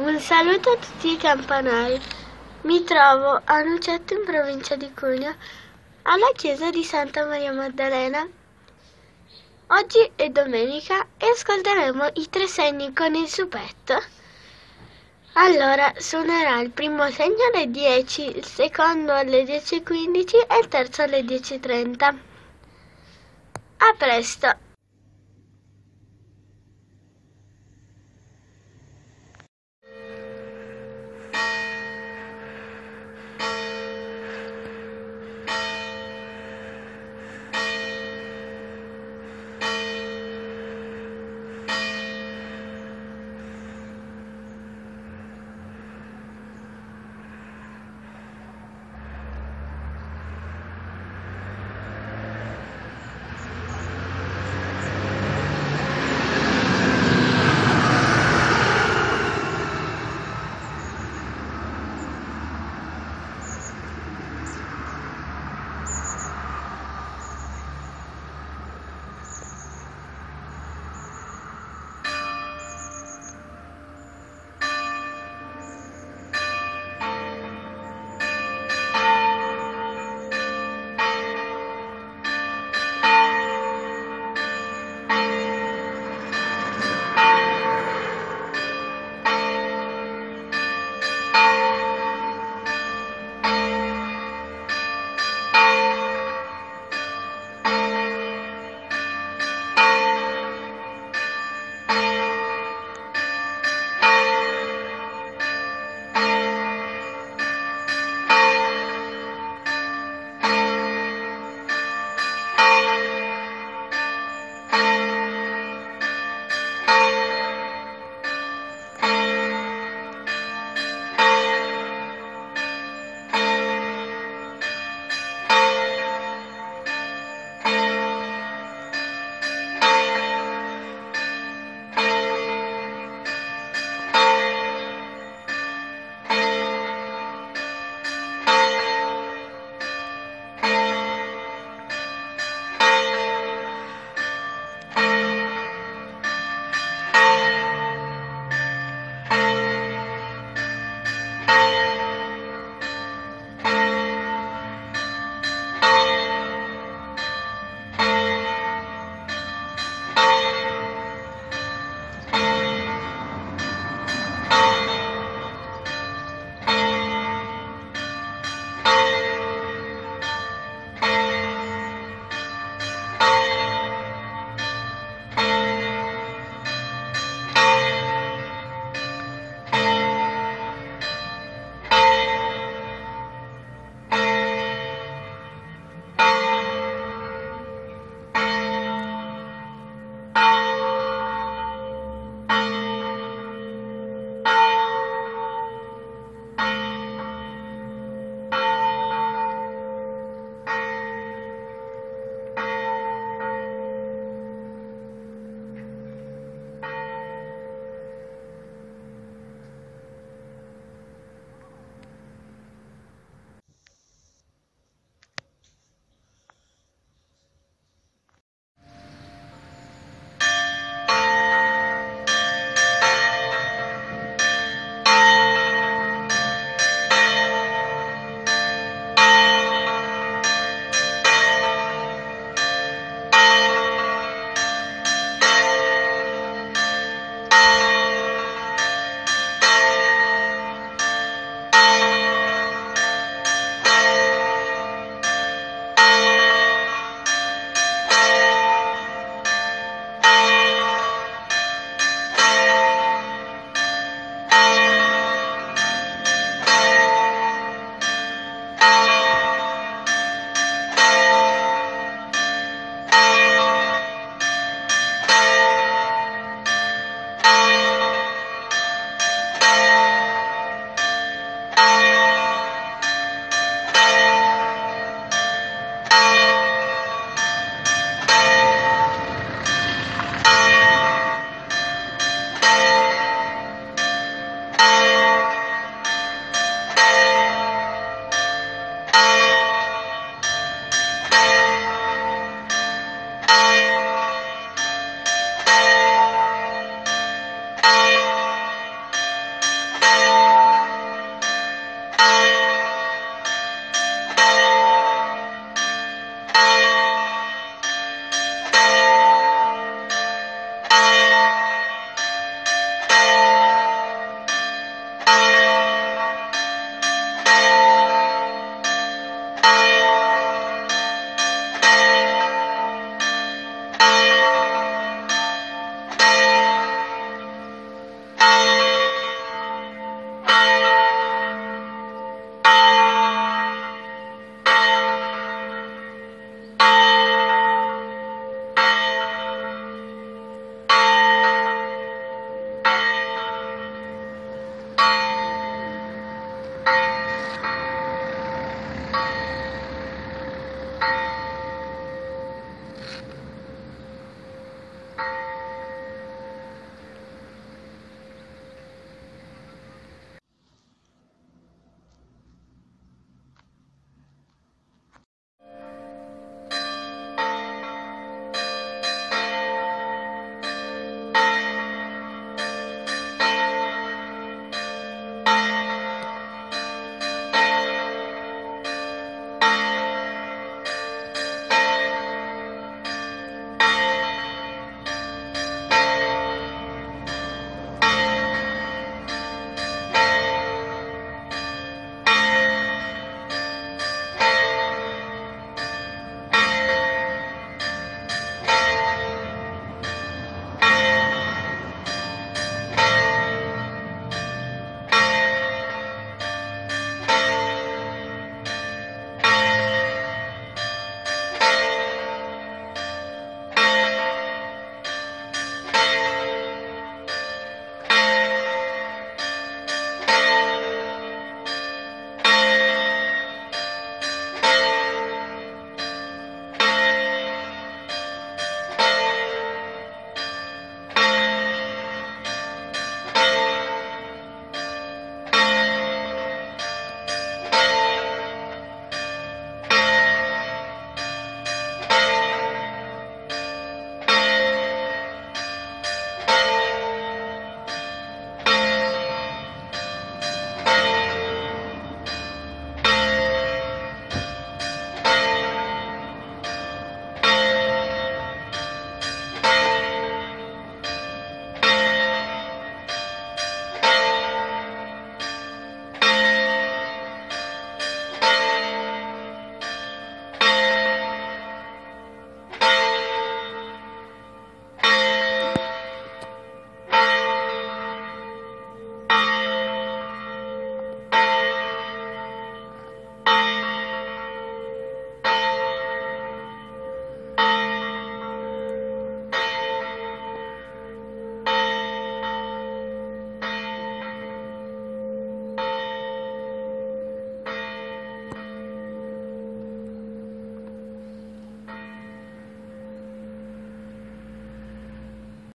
Un saluto a tutti i campanari. Mi trovo a Nucetto in provincia di Cuneo, alla chiesa di Santa Maria Maddalena. Oggi è domenica e ascolteremo i tre segni con il supetto. Allora, suonerà il primo segno alle 10, il secondo alle 10.15 e il terzo alle 10.30. A presto!